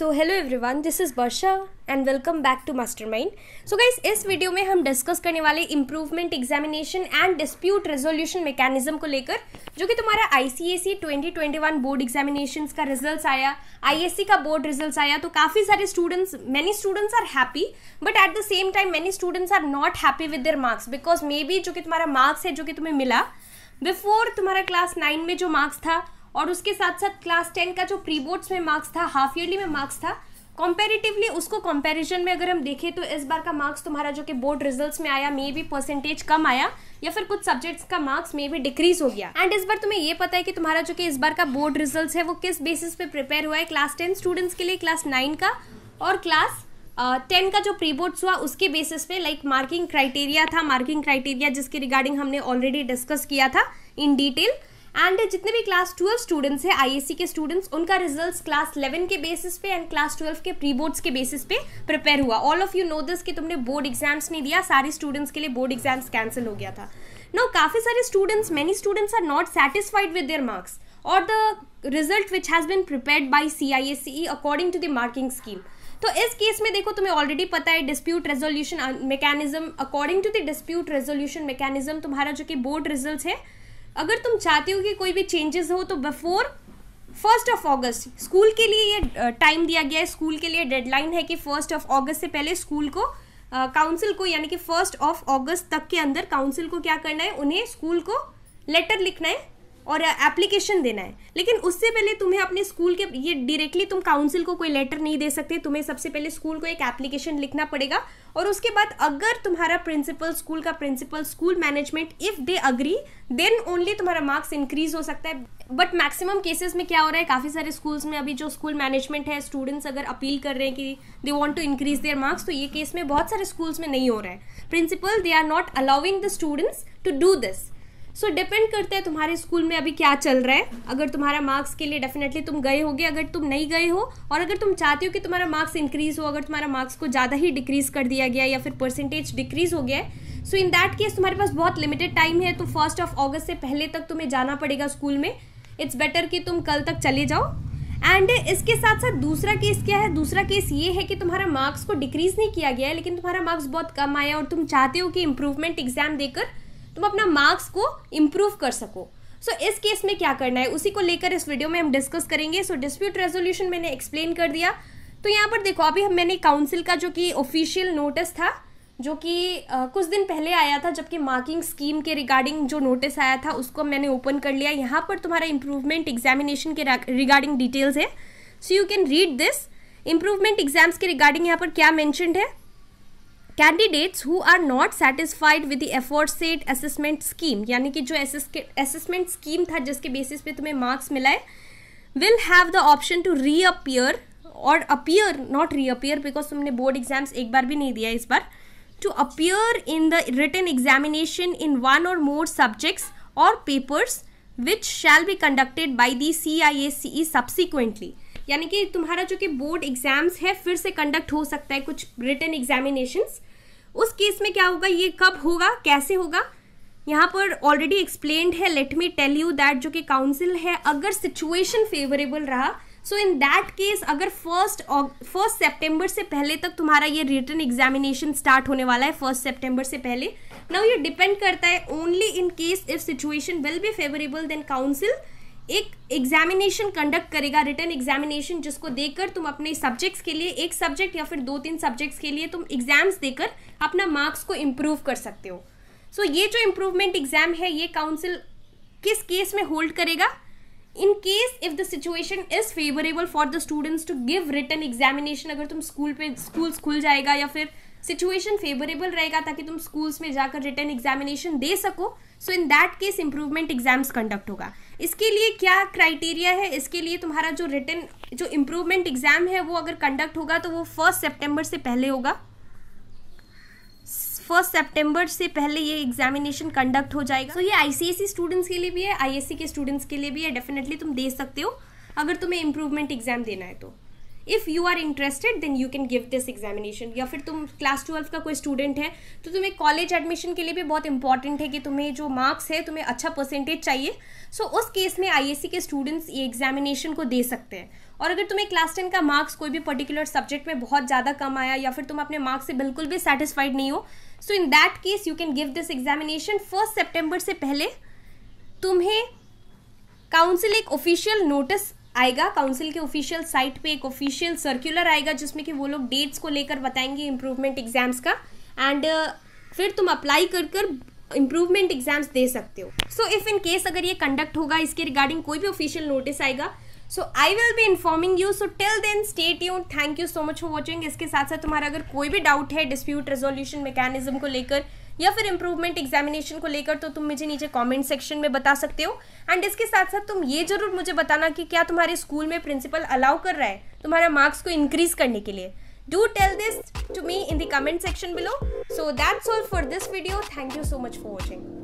so hello everyone this is Varsha and welcome back to Mastermind so guys इस video में हम discuss करने वाले improvement examination and dispute resolution mechanism को लेकर जो कि तुम्हारा twenty twenty one board examination का रिजल्ट आया आई एस सी का बोर्ड रिजल्ट आया तो काफ़ी सारे students many students are happy but at the same time many students are not happy with their marks because maybe जो कि तुम्हारा मार्क्स है जो कि तुम्हें मिला बिफोर तुम्हारा क्लास नाइन में जो मार्क्स था और उसके साथ साथ क्लास टेन का जो प्री बोर्ड्स में मार्क्स था हाफ ईयरली में मार्क्स था कंपेरेटिवली उसको कंपैरिजन में अगर हम देखें तो इस बार का मार्क्स तुम्हारा जो कि बोर्ड रिजल्ट्स में आया मे बी परसेंटेज कम आया या फिर कुछ सब्जेक्ट्स का मार्क्स मे बी डिक्रीज हो गया एंड इस बार तुम्हें ये पता है कि तुम्हारा जो कि इस बार का बोर्ड रिजल्ट है वो किस बेसिस पे प्रिपेयर हुआ है क्लास टेन स्टूडेंट्स के लिए क्लास नाइन का और क्लास टेन uh, का जो प्री बोर्ड्स हुआ उसके बेसिस पे लाइक मार्किंग क्राइटेरिया था मार्किंग क्राइटेरिया जिसके रिगार्डिंग हमने ऑलरेडी डिस्कस किया था इन डिटेल एंड जितने भी क्लास ट्वेल्व स्टूडेंट्स हैं आईएससी के स्टूडेंट्स उनका रिजल्ट्स क्लास इलेवन के बेसिस पे एंड क्लास ट्वेल्व के प्री बोर्ड्स के बेसिस पे प्रिपेयर हुआ all of you know this कि तुमने बोर्ड एग्जाम्स नहीं दिया सारे स्टूडेंट्स के लिए बोर्ड एग्जाम्स कैंसिल हो गया था नो काफ़ी सारे students many students are not satisfied with their marks और the result which has been prepare by C I S C according to the marking scheme तो इस केस में देखो तुम्हें ऑलरेडी पता है dispute resolution mechanism according to the dispute resolution mechanism तुम्हारा जो कि बोर्ड रिजल्ट है अगर तुम चाहते हो कि कोई भी चेंजेस हो तो before first of August school के लिए ये टाइम दिया गया है स्कूल के लिए डेडलाइन है कि फर्स्ट ऑफ अगस्त से पहले स्कूल को काउंसिल को यानी कि फर्स्ट ऑफ अगस्त तक के अंदर काउंसिल को क्या करना है उन्हें स्कूल को लेटर लिखना है और एप्लीकेशन देना है लेकिन उससे पहले तुम्हें अपने स्कूल के ये डायरेक्टली तुम काउंसिल को कोई लेटर नहीं दे सकते तुम्हें सबसे पहले स्कूल को एक एप्लीकेशन लिखना पड़ेगा और उसके बाद अगर तुम्हारा प्रिंसिपल स्कूल का principal school management if they agree then only तुम्हारा मार्क्स इंक्रीज हो सकता है बट मैक्सिमम केसेस में क्या हो रहा है काफ़ी सारे स्कूल्स में अभी जो स्कूल मैनेजमेंट है स्टूडेंट्स अगर अपील कर रहे हैं कि they want to increase their marks तो ये केस में बहुत सारे स्कूल्स में नहीं हो रहा है principal they are not allowing the students to do this so so, depend करता है तुम्हारे स्कूल में अभी क्या चल रहा है अगर तुम्हारा मार्क्स के लिए डेफिनेटली तुम गए होगे अगर तुम नहीं गए हो और अगर तुम चाहते हो कि तुम्हारा मार्क्स इंक्रीज हो अगर तुम्हारा मार्क्स को ज़्यादा ही डिक्रीज कर दिया गया या फिर परसेंटेज डिक्रीज हो गया है सो इन दैट केस तुम्हारे पास बहुत लिमिटेड टाइम है तो फर्स्ट ऑफ ऑगस्ट से पहले तक तुम्हें जाना पड़ेगा स्कूल में इट्स बेटर कि तुम कल तक चले जाओ एंड इसके साथ साथ दूसरा केस क्या है दूसरा केस ये है कि तुम्हारा मार्क्स को डिक्रीज नहीं किया गया है लेकिन तुम्हारा मार्क्स बहुत कम आया और तुम चाहते हो कि इम्प्रूवमेंट एग्जाम देकर तुम अपना मार्क्स को इम्प्रूव कर सको सो so, इस केस में क्या करना है उसी को लेकर इस वीडियो में हम डिस्कस करेंगे सो डिस्प्यूट रेजोल्यूशन मैंने एक्सप्लेन कर दिया तो यहाँ पर देखो अभी हम मैंने काउंसिल का जो कि ऑफिशियल नोटिस था जो कि कुछ दिन पहले आया था जबकि मार्किंग स्कीम के रिगार्डिंग जो नोटिस आया था उसको मैंने ओपन कर लिया यहाँ पर तुम्हारा इम्प्रूवमेंट एग्जामिनेशन के रिगार्डिंग डिटेल्स है so you can read this improvement exams के रिगार्डिंग यहाँ पर क्या मैंशनड है candidates who are not satisfied with the aforesaid assessment scheme यानी कि जो असेसमेंट स्कीम था जिसके बेसिस पे तुम्हें मार्क्स मिला है will have the option to reappear or appear not reappear because तुमने बोर्ड एग्जाम्स एक बार भी नहीं दिया इस बार to appear in the return examination in one or more subjects or papers which shall be conducted by the C I A C E subsequently यानी कि तुम्हारा जो कि बोर्ड एग्जाम्स है फिर से कंडक्ट हो सकता है कुछ रिटर्न एग्जामिनेशन उस केस में क्या होगा ये कब होगा कैसे होगा यहाँ पर ऑलरेडी एक्सप्लेन्ड है let me tell you that जो कि काउंसिल है अगर सिचुएशन फेवरेबल रहा सो इन दैट केस अगर फर्स्ट फर्स्ट सेप्टेम्बर से पहले तक तुम्हारा ये रिटर्न एग्जामिनेशन स्टार्ट होने वाला है फर्स्ट सेप्टेम्बर से पहले नाउ ये डिपेंड करता है only in case if situation will be favourable then council एक एग्जामिनेशन कंडक्ट करेगा रिटर्न एग्जामिनेशन जिसको देकर तुम अपने सब्जेक्ट्स के लिए एक सब्जेक्ट या फिर दो तीन सब्जेक्ट्स के लिए तुम एग्जाम्स देकर अपना मार्क्स को इम्प्रूव कर सकते हो सो so, ये जो इम्प्रूवमेंट एग्जाम है ये काउंसिल किस केस में होल्ड करेगा in case if the situation is favourable for the students to give return examination अगर तुम स्कूल पे स्कूल्स खुल जाएगा या फिर सिचुएशन फेवरेबल रहेगा ताकि तुम स्कूल्स में जाकर रिटर्न एग्जामिनेशन दे सको so in that case improvement exams conduct होगा इसके लिए क्या क्राइटेरिया है इसके लिए तुम्हारा जो रिटर्न जो इम्प्रूवमेंट एग्जाम है वो अगर कंडक्ट होगा तो वो फर्स्ट सेप्टेम्बर से पहले होगा फर्स्ट सेप्टेम्बर से पहले ये एग्जामिनेशन कंडक्ट हो जाएगा तो so, ये आईसीएसई स्टूडेंट्स e के लिए भी है आईएससी के स्टूडेंट्स के लिए भी है डेफिनेटली तुम दे सकते हो अगर तुम्हें इम्प्रूवमेंट एग्जाम देना है तो if you are interested then you can give this examination या फिर तुम क्लास ट्वेल्व का कोई स्टूडेंट है तो तुम्हें कॉलेज एडमिशन के लिए भी बहुत इंपॉर्टेंट है कि तुम्हें जो मार्क्स है तुम्हें अच्छा परसेंटेज चाहिए सो so, उस केस में आई के स्टूडेंट्स ये एग्जामिनेशन को दे सकते हैं और अगर तुम्हें क्लास टेन का मार्क्स कोई भी पर्टिकुलर सब्जेक्ट में बहुत ज़्यादा कम आया या फिर तुम अपने मार्क्स से बिल्कुल भी सेटिस्फाइड नहीं हो so in that case you can give this examination first September से पहले तुम्हें काउंसिल एक ऑफिशियल नोटिस आएगा काउंसिल के ऑफिशियल साइट पे एक ऑफिशियल सर्कुलर आएगा जिसमें कि वो लोग डेट्स को लेकर बताएंगे इम्प्रूवमेंट एग्जाम्स का एंड uh, फिर तुम अप्लाई कर कर इम्प्रूवमेंट एग्जाम्स दे सकते हो सो इफ़ इन केस अगर ये कंडक्ट होगा इसके रिगार्डिंग कोई भी ऑफिशियल नोटिस आएगा so I will be informing you so till then state you thank you so much for watching इसके साथ साथ तुम्हारा अगर कोई भी डाउट है डिस्प्यूट रेजोल्यूशन मैकेनिज्म को लेकर या फिर इम्प्रूवमेंट एग्जामिनेशन को लेकर तो तुम मुझे नीचे कमेंट सेक्शन में बता सकते हो एंड इसके साथ साथ तुम ये जरूर मुझे बताना कि क्या तुम्हारे स्कूल में प्रिंसिपल अलाउ कर रहा है तुम्हारा मार्क्स को इंक्रीज करने के लिए do tell this to me in the comment section below so that's all for this video thank you so much for watching